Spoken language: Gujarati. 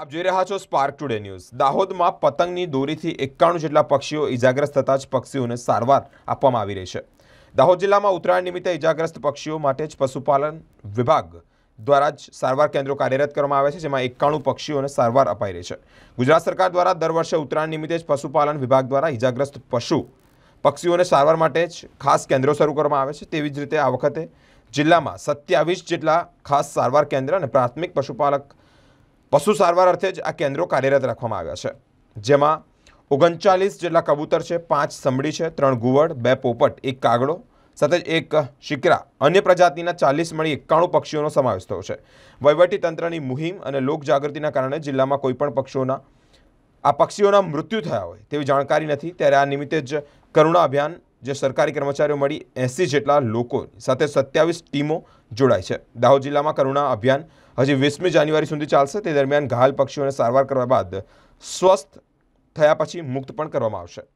આપ જોઈ રહ્યા છો સ્પાર્ક ટુડે ન્યૂઝ દાહોદમાં પતંગની દોરીથી એકાણું જેટલા પક્ષીઓ ઇજાગ્રસ્ત થતા જ પક્ષીઓને સારવાર આપવામાં આવી રહી છે દાહોદ જિલ્લામાં ઉત્તરાયણ નિમિત્તે ઇજાગ્રસ્ત પક્ષીઓ માટે જ પશુપાલન વિભાગ દ્વારા જ સારવાર કેન્દ્રો કાર્યરત કરવામાં આવે છે જેમાં એકાણું પક્ષીઓને સારવાર અપાઈ રહી છે ગુજરાત સરકાર દ્વારા દર વર્ષે ઉત્તરાયણ નિમિત્તે જ પશુપાલન વિભાગ દ્વારા ઇજાગ્રસ્ત પશુ પક્ષીઓને સારવાર માટે જ ખાસ કેન્દ્રો શરૂ કરવામાં આવે છે તેવી જ રીતે આ વખતે જિલ્લામાં સત્યાવીસ જેટલા ખાસ સારવાર કેન્દ્ર અને પ્રાથમિક પશુપાલક પશુ સારવાર અર્થે જ આ કેન્દ્રો કાર્યરત રાખવામાં આવ્યા છે જેમાં ઓગણચાલીસ જેટલા કબૂતર છે પાંચ સંભળી છે ત્રણ ગુવડ બે પોપટ એક કાગડો સાથે જ એક શિકરા અન્ય પ્રજાતિના ચાલીસ મળી એકાણું પક્ષીઓનો સમાવેશ થયો છે તંત્રની મુહિમ અને લોકજાગૃતિના કારણે જિલ્લામાં કોઈપણ પક્ષીઓના આ પક્ષીઓના મૃત્યુ થયા હોય તેવી જાણકારી નથી ત્યારે આ નિમિત્તે જ કરુણા અભિયાન જે સરકારી કર્મચારીઓ મળી એંસી જેટલા લોકો સાથે સત્યાવીસ ટીમો જોડાય છે દાહોદ જિલ્લામાં કરુણા અભિયાન હજી વીસમી જાન્યુઆરી સુધી ચાલશે તે દરમિયાન ઘાયલ પક્ષીઓને સારવાર કરવા બાદ સ્વસ્થ થયા પછી મુક્ત પણ કરવામાં આવશે